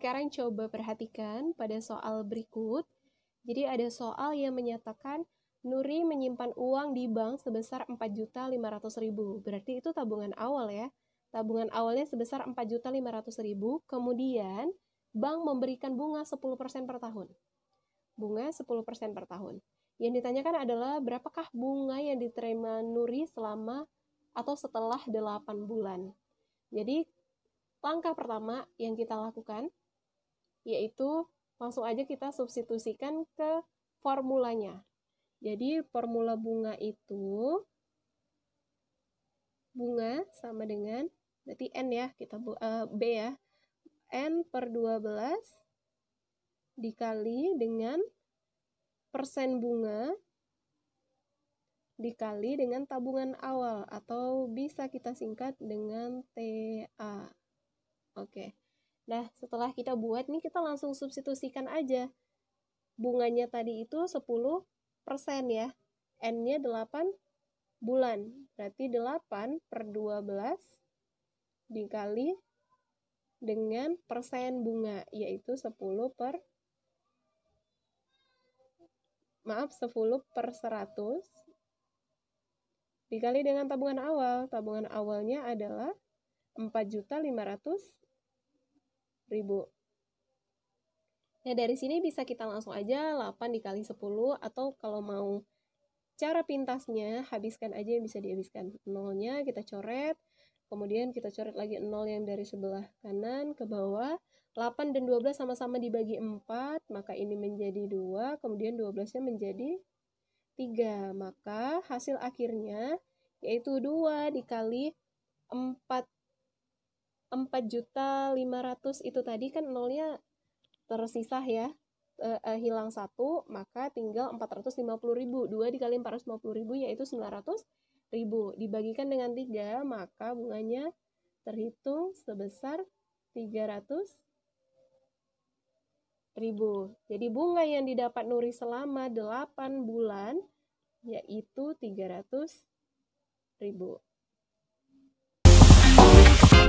Sekarang coba perhatikan pada soal berikut. Jadi ada soal yang menyatakan Nuri menyimpan uang di bank sebesar 4.500.000. Berarti itu tabungan awal ya. Tabungan awalnya sebesar 4.500.000, kemudian bank memberikan bunga 10% per tahun. Bunga 10% per tahun. Yang ditanyakan adalah berapakah bunga yang diterima Nuri selama atau setelah 8 bulan. Jadi, langkah pertama yang kita lakukan yaitu langsung aja kita substitusikan ke formulanya. Jadi formula bunga itu bunga sama dengan berarti n ya kita uh, b ya n per 12 dikali dengan persen bunga dikali dengan tabungan awal atau bisa kita singkat dengan TA. Oke. Okay. Nah, setelah kita buat nih, kita langsung substitusikan aja. Bunganya tadi itu 10% ya. N-nya 8 bulan. Berarti 8 per 12 dikali dengan persen bunga, yaitu 10 per maaf 10 per 100 dikali dengan tabungan awal. Tabungan awalnya adalah 4.500 ribu. Nah, dari sini bisa kita langsung aja 8 dikali 10 atau kalau mau cara pintasnya habiskan aja yang bisa dihabiskan. Nolnya kita coret, kemudian kita coret lagi nol yang dari sebelah kanan ke bawah. 8 dan 12 sama-sama dibagi 4, maka ini menjadi 2, kemudian 12-nya menjadi 3. Maka hasil akhirnya yaitu 2 dikali 4 4 juta 500 itu tadi kan nolnya tersisa ya uh, uh, hilang satu maka tinggal 450 ribu 2 dikali 450 ribu yaitu 900 ribu dibagikan dengan tiga maka bunganya terhitung sebesar 300 ribu jadi bunga yang didapat Nuri selama 8 bulan yaitu 300 ribu